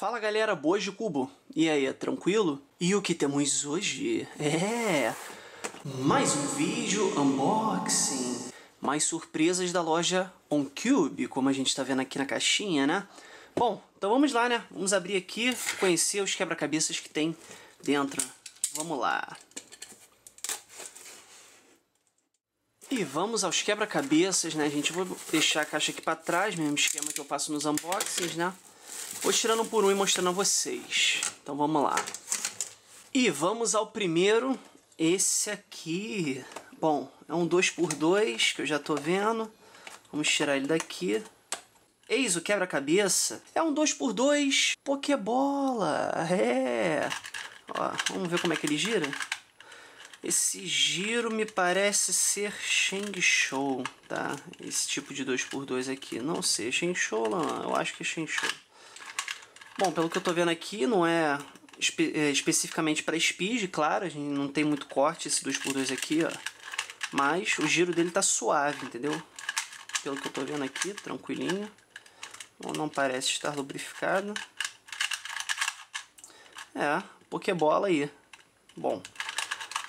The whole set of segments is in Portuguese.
Fala galera, boas de Cubo! E aí, é tranquilo? E o que temos hoje? É... Mais um vídeo unboxing! Mais surpresas da loja OnCube, como a gente está vendo aqui na caixinha, né? Bom, então vamos lá, né? Vamos abrir aqui, conhecer os quebra-cabeças que tem dentro. Vamos lá! E vamos aos quebra-cabeças, né, gente? Eu vou deixar a caixa aqui para trás, mesmo esquema que eu passo nos unboxings, né? Vou tirando um por um e mostrando a vocês. Então vamos lá. E vamos ao primeiro. Esse aqui... Bom, é um 2x2 que eu já tô vendo. Vamos tirar ele daqui. Eis o quebra-cabeça. É um 2x2 Pokébola. É. Ó, vamos ver como é que ele gira. Esse giro me parece ser Sheng Shou, tá? Esse tipo de 2x2 aqui. Não sei, Sheng Shou, não. Eu acho que é Sheng Shou. Bom, pelo que eu tô vendo aqui, não é espe é, especificamente para speed, claro, a gente não tem muito corte esse 2x2 aqui, ó. Mas o giro dele tá suave, entendeu? Pelo que eu tô vendo aqui, tranquilinho. Não, não parece estar lubrificado. É, Pokébola aí. Bom,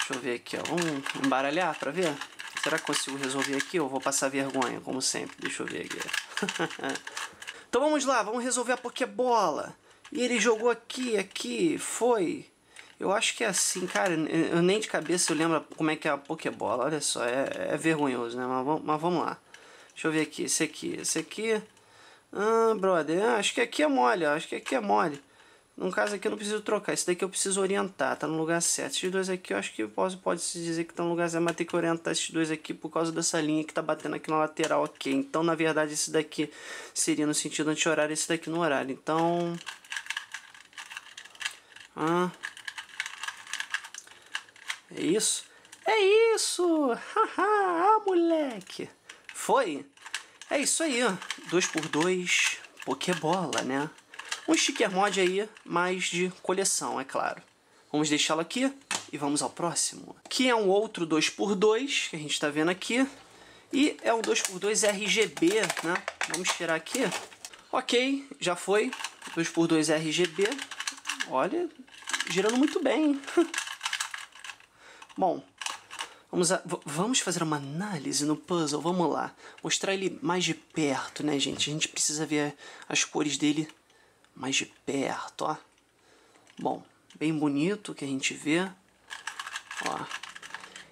deixa eu ver aqui, ó. Vamos embaralhar pra ver? Será que consigo resolver aqui ou vou passar vergonha, como sempre? Deixa eu ver aqui. Então vamos lá, vamos resolver a Pokébola. E ele jogou aqui, aqui, foi. Eu acho que é assim, cara, eu nem de cabeça eu lembro como é que é a Pokébola, olha só, é, é vergonhoso, né? Mas, mas vamos lá. Deixa eu ver aqui, esse aqui, esse aqui. Ah, brother, ah, acho que aqui é mole, acho que aqui é mole. No caso aqui eu não preciso trocar, esse daqui eu preciso orientar, tá no lugar certo. Esses dois aqui eu acho que posso, pode se dizer que estão tá no lugar certo, mas tem que orientar esses dois aqui por causa dessa linha que tá batendo aqui na lateral ok Então, na verdade, esse daqui seria no sentido anti-horário e esse daqui no horário. Então... Ah. É isso? É isso! Haha, ah, moleque! Foi? É isso aí, 2x2, Pokébola, né? Um sticker mod aí, mais de coleção, é claro. Vamos deixá-lo aqui e vamos ao próximo. Que é um outro 2x2 que a gente está vendo aqui. E é um 2x2 RGB, né? Vamos tirar aqui. Ok, já foi. 2x2 RGB. Olha, girando muito bem. Bom, vamos, a, vamos fazer uma análise no puzzle. Vamos lá. Mostrar ele mais de perto, né, gente? A gente precisa ver as cores dele mais de perto, ó. Bom, bem bonito que a gente vê. Ó.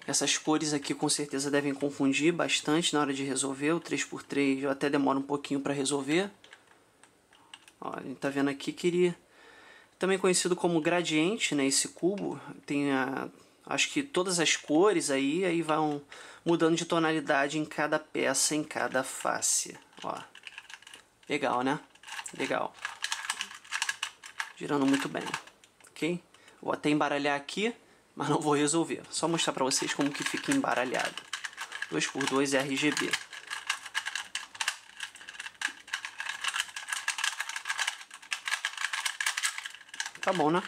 Essas cores aqui com certeza devem confundir bastante na hora de resolver. O 3x3 eu até demora um pouquinho para resolver. Ó, a gente tá vendo aqui que ele... Também conhecido como gradiente, né? Esse cubo tem a... Acho que todas as cores aí, aí vão mudando de tonalidade em cada peça, em cada face. Ó. Legal, né? Legal girando muito bem, ok? Vou até embaralhar aqui, mas não vou resolver. Só mostrar para vocês como que fica embaralhado. 2x2 RGB. Tá bom, né?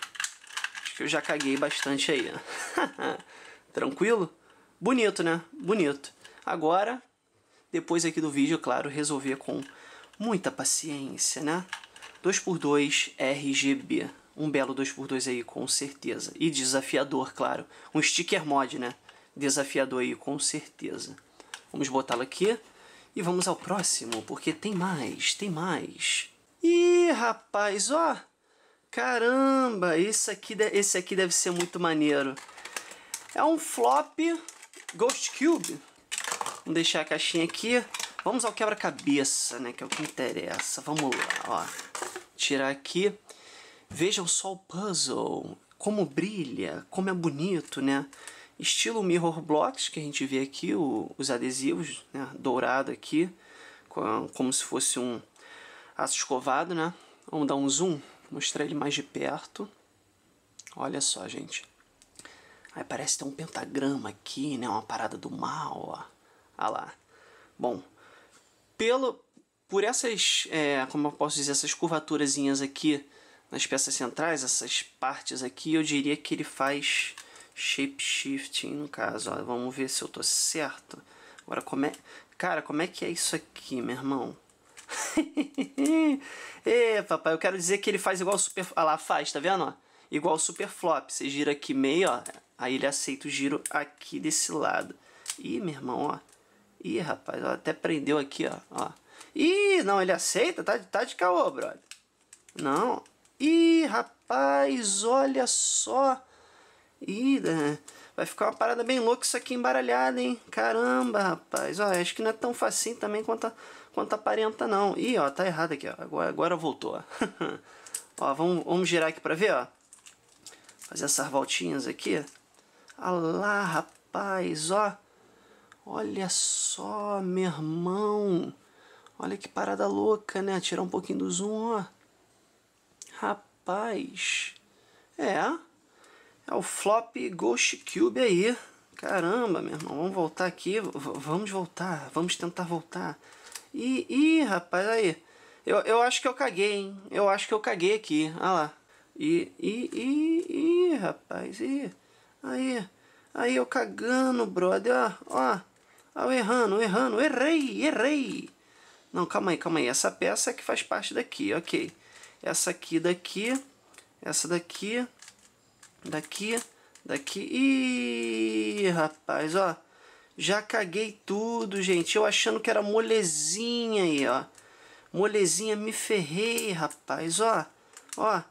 Acho que eu já caguei bastante aí. Né? Tranquilo? Bonito, né? Bonito. Agora, depois aqui do vídeo, claro, resolver com muita paciência, né? 2x2 RGB. Um belo 2x2 aí, com certeza. E desafiador, claro. Um sticker mod, né? Desafiador aí, com certeza. Vamos botá-lo aqui. E vamos ao próximo, porque tem mais, tem mais. Ih, rapaz, ó. Caramba, esse aqui, esse aqui deve ser muito maneiro. É um flop Ghost Cube. Vamos deixar a caixinha aqui. Vamos ao quebra-cabeça, né? Que é o que interessa. Vamos lá, ó tirar aqui. Vejam só o puzzle, como brilha, como é bonito, né? Estilo Mirror Blocks, que a gente vê aqui, o, os adesivos, né? dourado aqui, como se fosse um aço escovado, né? Vamos dar um zoom, mostrar ele mais de perto. Olha só, gente. Aí parece ter um pentagrama aqui, né? Uma parada do mal, ó. Ah lá. Bom, pelo, por essas, é, como eu posso dizer, essas curvaturazinhas aqui nas peças centrais, essas partes aqui, eu diria que ele faz shape shifting no caso. Ó, vamos ver se eu tô certo. Agora, como é... Cara, como é que é isso aqui, meu irmão? Ê, papai, eu quero dizer que ele faz igual super... Ah lá, faz, tá vendo? Ó? Igual super flop. Você gira aqui meio, ó. Aí ele aceita o giro aqui desse lado. Ih, meu irmão, ó. Ih, rapaz, ó, até prendeu aqui, ó. ó. Ih, não, ele aceita? Tá, tá de caô, brother. Não. Ih, rapaz, olha só. Ih, vai ficar uma parada bem louca isso aqui embaralhado hein? Caramba, rapaz. Ó, acho que não é tão facinho também quanto, a, quanto aparenta, não. Ih, ó, tá errado aqui, ó. Agora, agora voltou, ó. ó, vamos, vamos girar aqui pra ver, ó. Fazer essas voltinhas aqui. Olha ah lá, rapaz, ó. Olha só, meu irmão. Olha que parada louca, né? Tirar um pouquinho do zoom, ó. Rapaz. É. É o flop Ghost Cube aí. Caramba, meu irmão. Vamos voltar aqui. V vamos voltar. Vamos tentar voltar. Ih, ih, rapaz, aí. Eu, eu acho que eu caguei, hein? Eu acho que eu caguei aqui. Olha lá. Ih, ih, ih, ih, rapaz. Ih. Aí. Aí eu cagando, brother. Ó, ó. Ó, errando, errando. Errei, errei. Não, calma aí, calma aí. Essa peça é que faz parte daqui, ok. Essa aqui daqui, essa daqui, daqui, daqui. Ih, rapaz, ó. Já caguei tudo, gente. Eu achando que era molezinha aí, ó. Molezinha, me ferrei, rapaz, ó. Ó.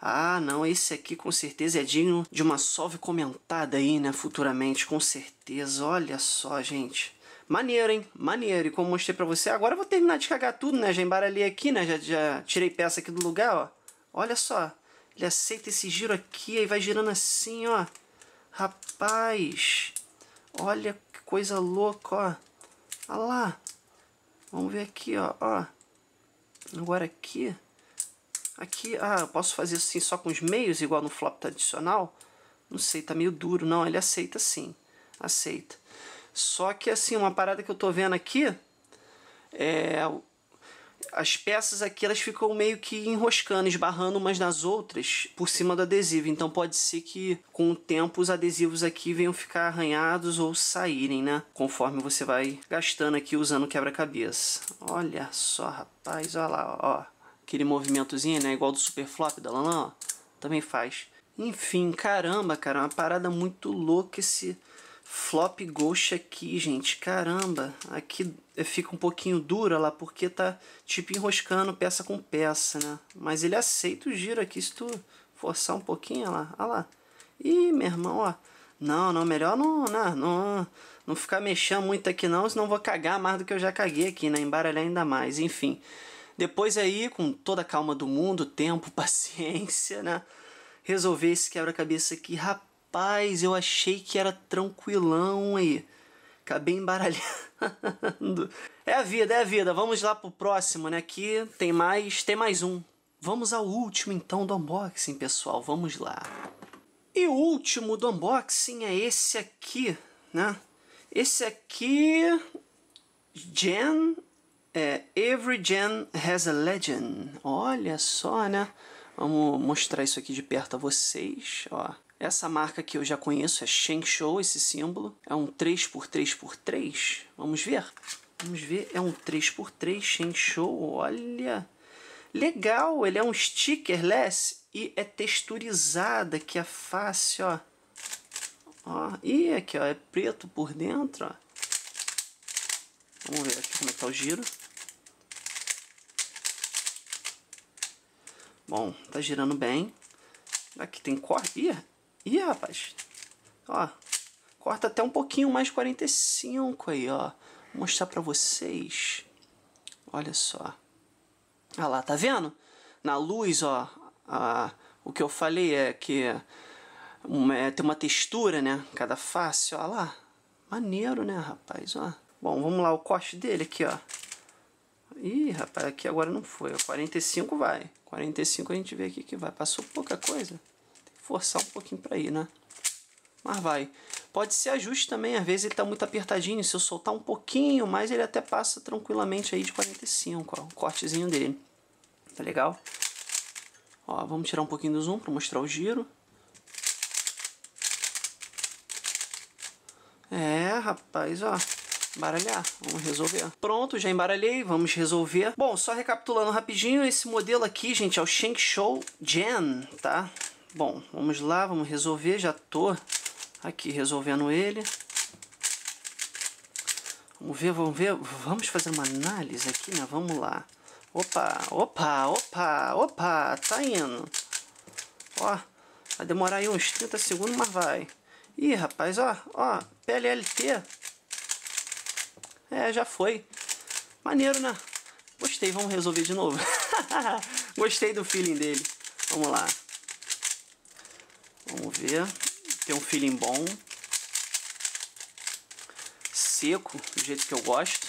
Ah, não, esse aqui com certeza é digno de uma salve comentada aí, né, futuramente, com certeza. Olha só, gente. Maneiro, hein? Maneiro. E como mostrei pra você, agora eu vou terminar de cagar tudo, né? Já embaralhei aqui, né? Já, já tirei peça aqui do lugar, ó. Olha só. Ele aceita esse giro aqui, aí vai girando assim, ó. Rapaz. Olha que coisa louca, ó. Olha lá. Vamos ver aqui, ó. ó. Agora aqui. Aqui, ah, eu posso fazer assim só com os meios, igual no flop tradicional? Não sei, tá meio duro. Não, ele aceita sim. Aceita. Só que assim, uma parada que eu tô vendo aqui é as peças aqui elas ficam meio que enroscando, esbarrando umas nas outras por cima do adesivo. Então pode ser que com o tempo os adesivos aqui venham ficar arranhados ou saírem, né? Conforme você vai gastando aqui usando quebra-cabeça. Olha só, rapaz, olha lá, ó. Aquele movimentozinho, né? Igual do Super Flop da Lanã, ó. Também faz. Enfim, caramba, cara, é uma parada muito louca esse Flop Ghost aqui, gente. Caramba, aqui fica um pouquinho dura lá, porque tá tipo enroscando peça com peça, né? Mas ele aceita o giro aqui, se tu forçar um pouquinho, olha lá, olha lá. Ih, meu irmão, ó. Não, não, melhor não, não, né? não, não ficar mexendo muito aqui não, senão vou cagar mais do que eu já caguei aqui, né? Embaralhar ainda mais, enfim. Depois aí, com toda a calma do mundo, tempo, paciência, né? Resolver esse quebra-cabeça aqui, rapaz Rapaz, eu achei que era tranquilão aí, acabei embaralhando. É a vida, é a vida. Vamos lá pro próximo, né? Aqui tem mais, tem mais um. Vamos ao último então do unboxing, pessoal. Vamos lá. E o último do unboxing é esse aqui, né? Esse aqui Gen é Every Gen Has a Legend. Olha só, né? Vamos mostrar isso aqui de perto a vocês, ó. Essa marca que eu já conheço é Shengshou, esse símbolo. É um 3x3x3. Vamos ver? Vamos ver. É um 3x3 Shengshou. Olha! Legal! Ele é um stickerless e é texturizada que é fácil, ó. Ó, e aqui, ó, é preto por dentro, ó. Vamos ver aqui como é que tá o giro. Bom, tá girando bem. Aqui tem corte. Ih, rapaz. Ó, corta até um pouquinho mais 45 aí, ó. Vou mostrar pra vocês. Olha só. Olha lá, tá vendo? Na luz, ó, a, o que eu falei é que uma, é, tem uma textura, né? Cada face, ó lá. Maneiro, né, rapaz? Ó. Bom, vamos lá, o corte dele aqui, ó. Ih, rapaz, aqui agora não foi. 45 vai. 45 a gente vê aqui que vai. Passou pouca coisa forçar um pouquinho para ir, né? Mas vai. Pode ser ajuste também, às vezes ele tá muito apertadinho, se eu soltar um pouquinho mais, ele até passa tranquilamente aí de 45, ó, o cortezinho dele. Tá legal? Ó, vamos tirar um pouquinho do zoom para mostrar o giro. É, rapaz, ó baralhar, vamos resolver. Pronto, já embaralhei, vamos resolver. Bom, só recapitulando rapidinho, esse modelo aqui, gente, é o Shank Show Gen, tá? Bom, vamos lá, vamos resolver, já tô aqui resolvendo ele. Vamos ver, vamos ver, vamos fazer uma análise aqui, né? Vamos lá. Opa, opa, opa, opa, tá indo. Ó, vai demorar aí uns 30 segundos, mas vai. Ih, rapaz, ó, ó, PLLT. É, já foi. Maneiro, né? Gostei, vamos resolver de novo. Gostei do feeling dele. Vamos lá. Vamos ver. Tem um feeling bom. Seco, do jeito que eu gosto.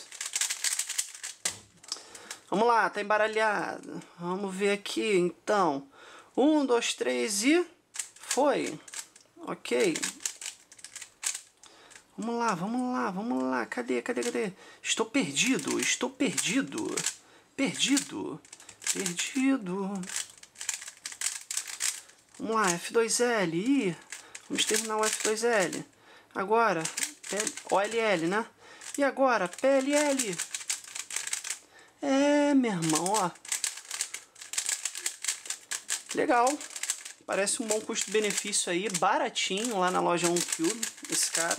Vamos lá, tá embaralhado. Vamos ver aqui, então. Um, dois, três e... Foi. Ok. Vamos lá, vamos lá, vamos lá. Cadê, cadê, cadê? Estou perdido, estou perdido. Perdido. Perdido. Vamos lá, F2L, Ih, vamos terminar o F2L. Agora, OLL, né? E agora, PLL. É, meu irmão, ó. Legal. Parece um bom custo-benefício aí, baratinho lá na loja OneCube, esse cara.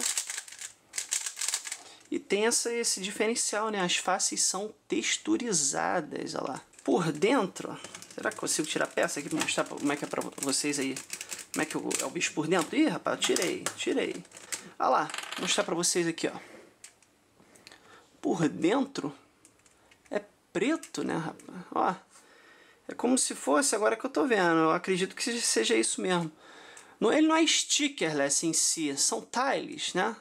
E tem essa, esse diferencial, né? As faces são texturizadas, olha lá. Por dentro, ó Será que consigo tirar peça aqui pra mostrar como é que é pra vocês aí? Como é que é o bicho por dentro? Ih, rapaz, tirei, tirei. Olha lá, vou mostrar pra vocês aqui, ó. Por dentro é preto, né, rapaz? Ó, é como se fosse, agora que eu tô vendo. Eu acredito que seja isso mesmo. Ele não é stickerless né, assim, em si, são tiles, né?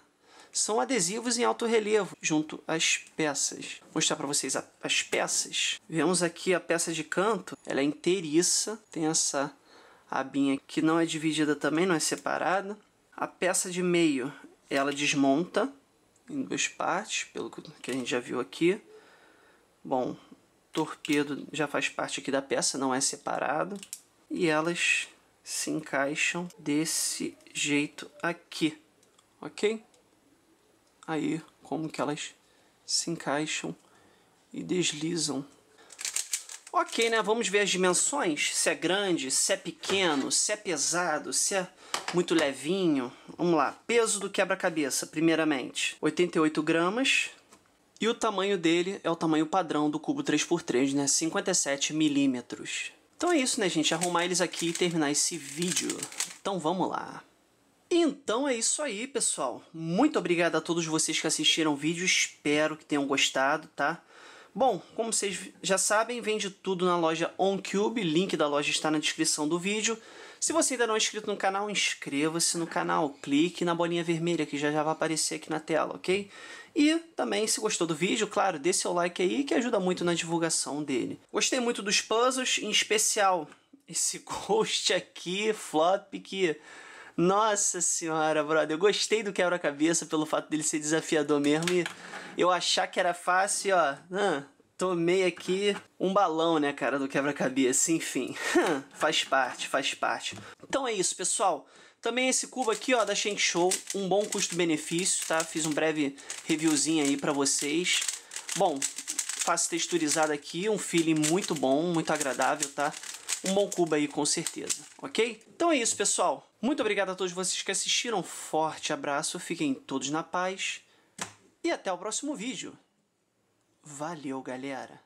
são adesivos em alto relevo junto às peças. Vou mostrar para vocês a, as peças. Vemos aqui a peça de canto, ela é inteiriça, tem essa abinha que não é dividida também, não é separada. A peça de meio, ela desmonta em duas partes, pelo que a gente já viu aqui. Bom, torpedo já faz parte aqui da peça, não é separado. E elas se encaixam desse jeito aqui, ok? aí como que elas se encaixam e deslizam. Ok, né? Vamos ver as dimensões, se é grande, se é pequeno, se é pesado, se é muito levinho. Vamos lá, peso do quebra-cabeça, primeiramente. 88 gramas, e o tamanho dele é o tamanho padrão do cubo 3x3, né? 57 milímetros. Então é isso, né, gente? Arrumar eles aqui e terminar esse vídeo. Então vamos lá. Então é isso aí, pessoal. Muito obrigado a todos vocês que assistiram o vídeo. Espero que tenham gostado, tá? Bom, como vocês já sabem, vende tudo na loja OnCube, link da loja está na descrição do vídeo. Se você ainda não é inscrito no canal, inscreva-se no canal, clique na bolinha vermelha que já já vai aparecer aqui na tela, ok? E também, se gostou do vídeo, claro, dê seu like aí que ajuda muito na divulgação dele. Gostei muito dos puzzles, em especial esse ghost aqui, flop, que nossa senhora, brother. Eu gostei do quebra-cabeça pelo fato dele ser desafiador mesmo. E eu achar que era fácil, ó. Ah, tomei aqui um balão, né, cara, do quebra-cabeça. Enfim, faz parte, faz parte. Então é isso, pessoal. Também esse cubo aqui, ó, da Shank Show. Um bom custo-benefício, tá? Fiz um breve reviewzinho aí pra vocês. Bom, fácil texturizado aqui, um feeling muito bom, muito agradável, tá? Um bom cubo aí, com certeza, ok? Então é isso, pessoal. Muito obrigado a todos vocês que assistiram. Forte abraço, fiquem todos na paz. E até o próximo vídeo. Valeu, galera!